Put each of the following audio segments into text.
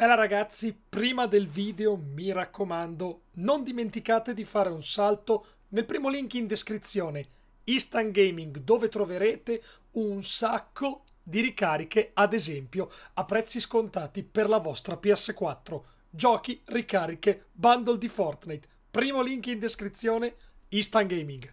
Bella ragazzi, prima del video mi raccomando, non dimenticate di fare un salto nel primo link in descrizione, Instant Gaming, dove troverete un sacco di ricariche, ad esempio, a prezzi scontati per la vostra PS4. Giochi, ricariche, bundle di Fortnite. Primo link in descrizione, Instant Gaming.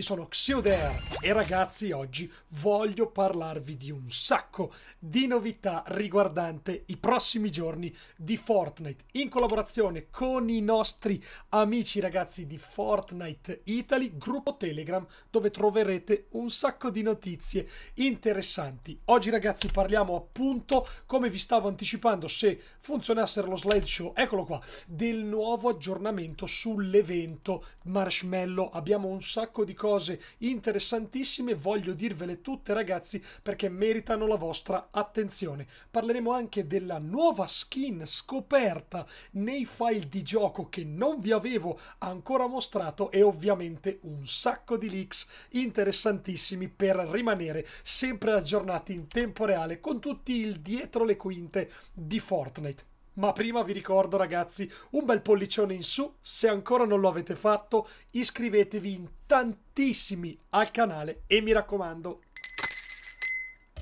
Io sono Xioder e ragazzi oggi voglio parlarvi di un sacco di novità riguardante i prossimi giorni di Fortnite in collaborazione con i nostri amici ragazzi di Fortnite Italy, gruppo Telegram dove troverete un sacco di notizie interessanti. Oggi ragazzi parliamo appunto come vi stavo anticipando se funzionassero lo slideshow, eccolo qua, del nuovo aggiornamento sull'evento Marshmallow. Abbiamo un sacco di cose cose interessantissime, voglio dirvele tutte ragazzi perché meritano la vostra attenzione. Parleremo anche della nuova skin scoperta nei file di gioco che non vi avevo ancora mostrato e ovviamente un sacco di leaks interessantissimi per rimanere sempre aggiornati in tempo reale con tutti il dietro le quinte di Fortnite. Ma prima vi ricordo ragazzi un bel pollicione in su, se ancora non lo avete fatto iscrivetevi in tantissimi al canale e mi raccomando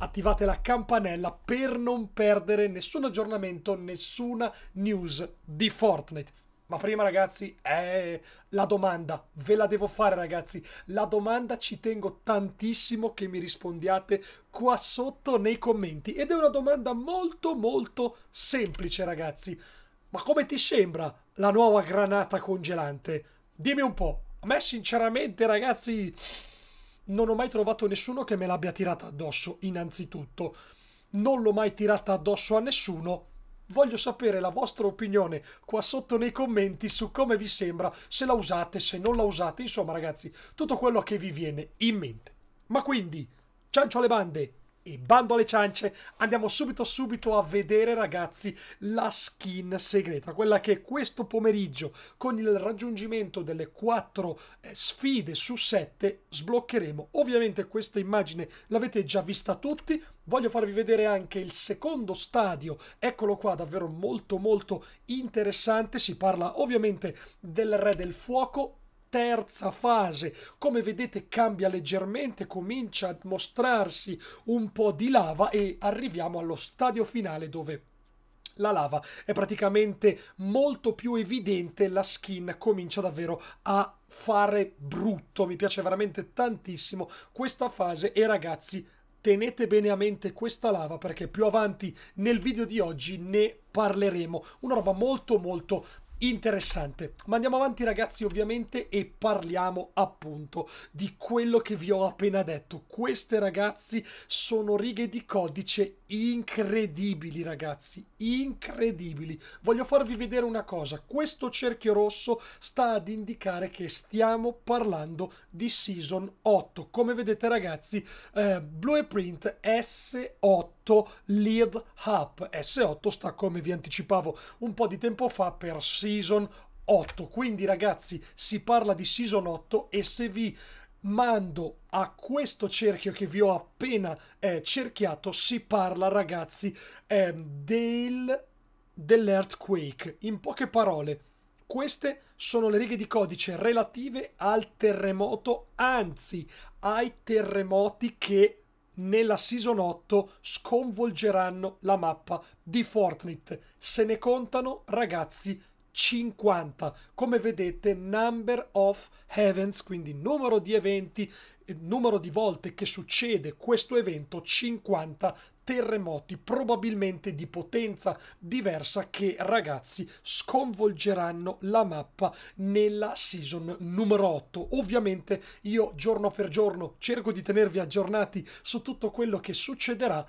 attivate la campanella per non perdere nessun aggiornamento, nessuna news di Fortnite. Ma prima ragazzi, è la domanda, ve la devo fare ragazzi, la domanda ci tengo tantissimo che mi rispondiate qua sotto nei commenti ed è una domanda molto molto semplice ragazzi. Ma come ti sembra la nuova granata congelante? Dimmi un po', a me sinceramente ragazzi non ho mai trovato nessuno che me l'abbia tirata addosso innanzitutto. Non l'ho mai tirata addosso a nessuno voglio sapere la vostra opinione qua sotto nei commenti su come vi sembra, se la usate, se non la usate, insomma ragazzi, tutto quello che vi viene in mente. Ma quindi, ciancio alle bande! e bando alle ciance, andiamo subito subito a vedere ragazzi la skin segreta, quella che questo pomeriggio con il raggiungimento delle 4 eh, sfide su 7 sbloccheremo. Ovviamente questa immagine l'avete già vista tutti, voglio farvi vedere anche il secondo stadio, eccolo qua, davvero molto molto interessante, si parla ovviamente del re del fuoco, terza fase. Come vedete cambia leggermente, comincia a mostrarsi un po' di lava e arriviamo allo stadio finale dove la lava è praticamente molto più evidente, la skin comincia davvero a fare brutto, mi piace veramente tantissimo questa fase e ragazzi tenete bene a mente questa lava perché più avanti nel video di oggi ne parleremo, una roba molto molto interessante. Ma andiamo avanti ragazzi ovviamente e parliamo appunto di quello che vi ho appena detto. Queste ragazzi sono righe di codice incredibili ragazzi, incredibili. Voglio farvi vedere una cosa, questo cerchio rosso sta ad indicare che stiamo parlando di Season 8. Come vedete ragazzi, eh, Blueprint S8 Lead Up. S8 sta, come vi anticipavo un po' di tempo fa, per Season 8. Quindi ragazzi, si parla di Season 8 e se vi mando a questo cerchio che vi ho appena eh, cerchiato, si parla ragazzi eh, del, dell'earthquake. In poche parole, queste sono le righe di codice relative al terremoto, anzi ai terremoti che nella Season 8 sconvolgeranno la mappa di Fortnite. Se ne contano, ragazzi, 50. Come vedete, number of heavens, quindi numero di eventi, eh, numero di volte che succede questo evento, 50 terremoti probabilmente di potenza diversa che ragazzi sconvolgeranno la mappa nella season numero 8 ovviamente io giorno per giorno cerco di tenervi aggiornati su tutto quello che succederà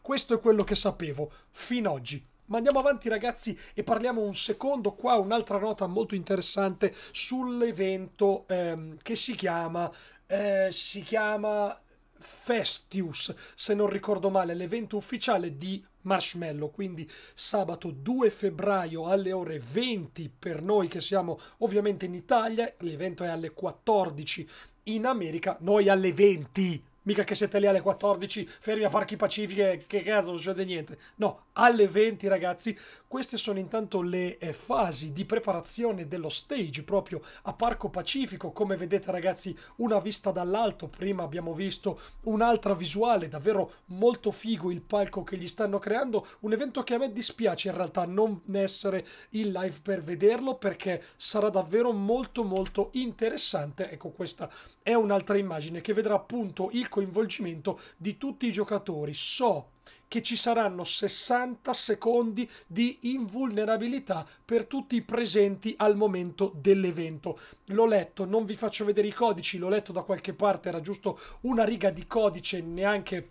questo è quello che sapevo fin oggi ma andiamo avanti ragazzi e parliamo un secondo qua un'altra nota molto interessante sull'evento ehm, che si chiama eh, si chiama Festius, se non ricordo male, l'evento ufficiale di Marshmallow, quindi sabato 2 febbraio alle ore 20 per noi che siamo ovviamente in Italia, l'evento è alle 14 in America, noi alle 20 Mica che siete lì alle 14, fermi a Parchi Pacifiche, che cazzo, non succede niente. No, alle 20 ragazzi, queste sono intanto le eh, fasi di preparazione dello stage proprio a Parco Pacifico. Come vedete ragazzi, una vista dall'alto, prima abbiamo visto un'altra visuale, davvero molto figo il palco che gli stanno creando. Un evento che a me dispiace in realtà non essere in live per vederlo perché sarà davvero molto molto interessante. Ecco, questa è un'altra immagine che vedrà appunto il coinvolgimento di tutti i giocatori. So che ci saranno 60 secondi di invulnerabilità per tutti i presenti al momento dell'evento. L'ho letto, non vi faccio vedere i codici, l'ho letto da qualche parte, era giusto una riga di codice, neanche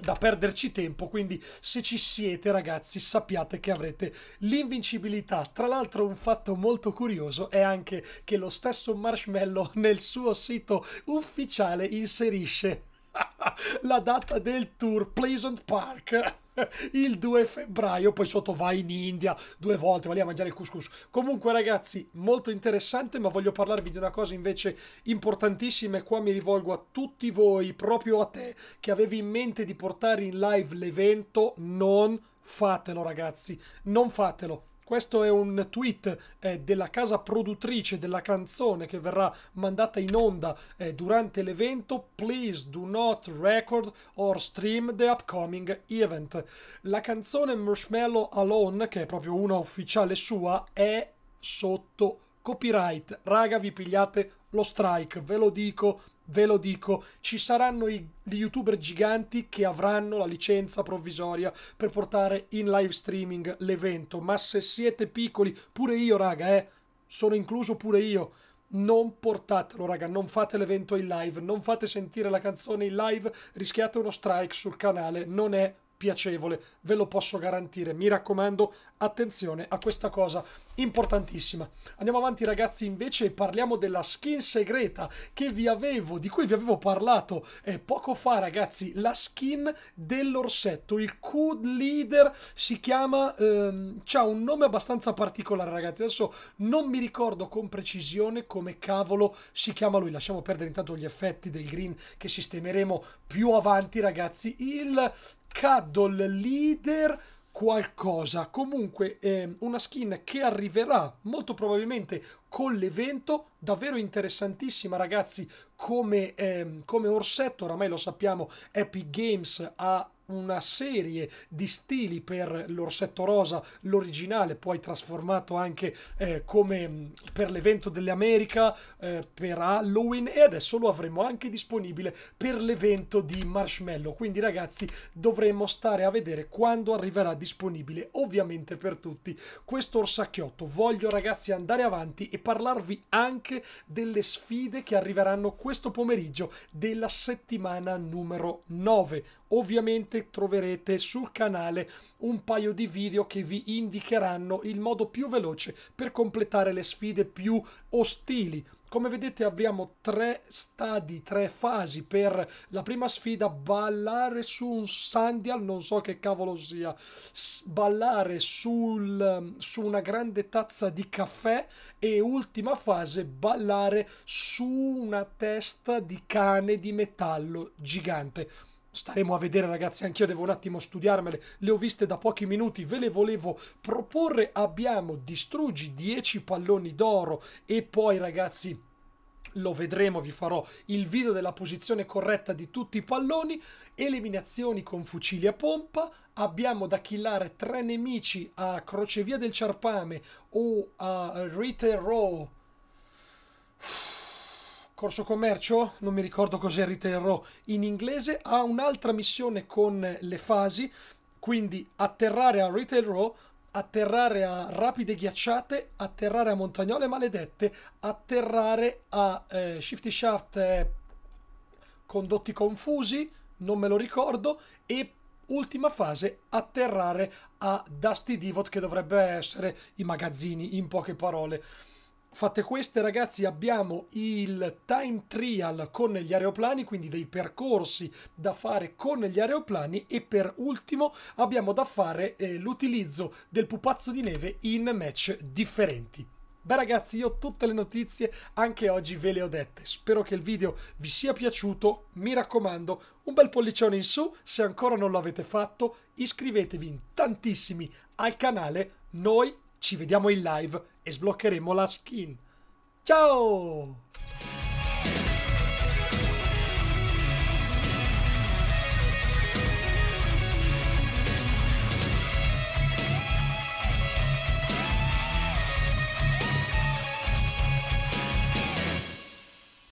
da perderci tempo, quindi se ci siete ragazzi sappiate che avrete l'invincibilità. Tra l'altro un fatto molto curioso è anche che lo stesso Marshmallow nel suo sito ufficiale inserisce la data del tour Pleasant Park. il 2 febbraio, poi sotto vai in India due volte, vai lì a mangiare il couscous. Comunque ragazzi, molto interessante, ma voglio parlarvi di una cosa invece importantissima e qua mi rivolgo a tutti voi, proprio a te, che avevi in mente di portare in live l'evento, non fatelo ragazzi, non fatelo questo è un tweet eh, della casa produttrice della canzone che verrà mandata in onda eh, durante l'evento. Please do not record or stream the upcoming event. La canzone Marshmallow Alone, che è proprio una ufficiale sua, è sotto copyright. Raga, vi pigliate lo strike, ve lo dico ve lo dico, ci saranno i, gli youtuber giganti che avranno la licenza provvisoria per portare in live streaming l'evento, ma se siete piccoli, pure io raga, eh, sono incluso pure io, non portatelo, raga, non fate l'evento in live, non fate sentire la canzone in live, rischiate uno strike sul canale, non è piacevole, ve lo posso garantire. Mi raccomando, attenzione a questa cosa importantissima. Andiamo avanti ragazzi, invece e parliamo della skin segreta che vi avevo, di cui vi avevo parlato eh, poco fa ragazzi, la skin dell'orsetto, il Q leader si chiama, ehm, ha un nome abbastanza particolare ragazzi, adesso non mi ricordo con precisione come cavolo si chiama lui, lasciamo perdere intanto gli effetti del green che sistemeremo più avanti ragazzi, il Cuddle leader qualcosa comunque eh, una skin che arriverà molto probabilmente con l'evento davvero interessantissima ragazzi come, eh, come orsetto oramai lo sappiamo Epic Games ha una serie di stili per l'orsetto rosa, l'originale, poi trasformato anche eh, come mm, per l'evento delle America, eh, per Halloween e adesso lo avremo anche disponibile per l'evento di Marshmallow. Quindi ragazzi dovremo stare a vedere quando arriverà disponibile, ovviamente per tutti, questo orsacchiotto. Voglio ragazzi andare avanti e parlarvi anche delle sfide che arriveranno questo pomeriggio della settimana numero 9. Ovviamente trovate, troverete sul canale un paio di video che vi indicheranno il modo più veloce per completare le sfide più ostili come vedete abbiamo tre stadi, tre fasi per la prima sfida, ballare su un sandial, non so che cavolo sia, ballare sul, um, su una grande tazza di caffè e ultima fase, ballare su una testa di cane di metallo gigante. Staremo a vedere ragazzi, anch'io devo un attimo studiarmele, le ho viste da pochi minuti, ve le volevo proporre, abbiamo distruggi 10 palloni d'oro e poi ragazzi lo vedremo, vi farò il video della posizione corretta di tutti i palloni, eliminazioni con fucili a pompa, abbiamo da killare tre nemici a crocevia del ciarpame o a Ritter Row. Corso Commercio, non mi ricordo cos'è Riterrò in inglese, ha un'altra missione con le fasi, quindi atterrare a Retail Row, atterrare a Rapide Ghiacciate, atterrare a Montagnole Maledette, atterrare a eh, Shifty Shaft eh, Condotti Confusi, non me lo ricordo, e ultima fase atterrare a Dusty Divot che dovrebbe essere i magazzini in poche parole. Fatte queste ragazzi abbiamo il time trial con gli aeroplani, quindi dei percorsi da fare con gli aeroplani e per ultimo abbiamo da fare eh, l'utilizzo del pupazzo di neve in match differenti. Beh ragazzi io tutte le notizie anche oggi ve le ho dette, spero che il video vi sia piaciuto, mi raccomando un bel pollicione in su se ancora non lo avete fatto, iscrivetevi in tantissimi al canale, noi ci vediamo in live e sbloccheremo la skin. Ciao!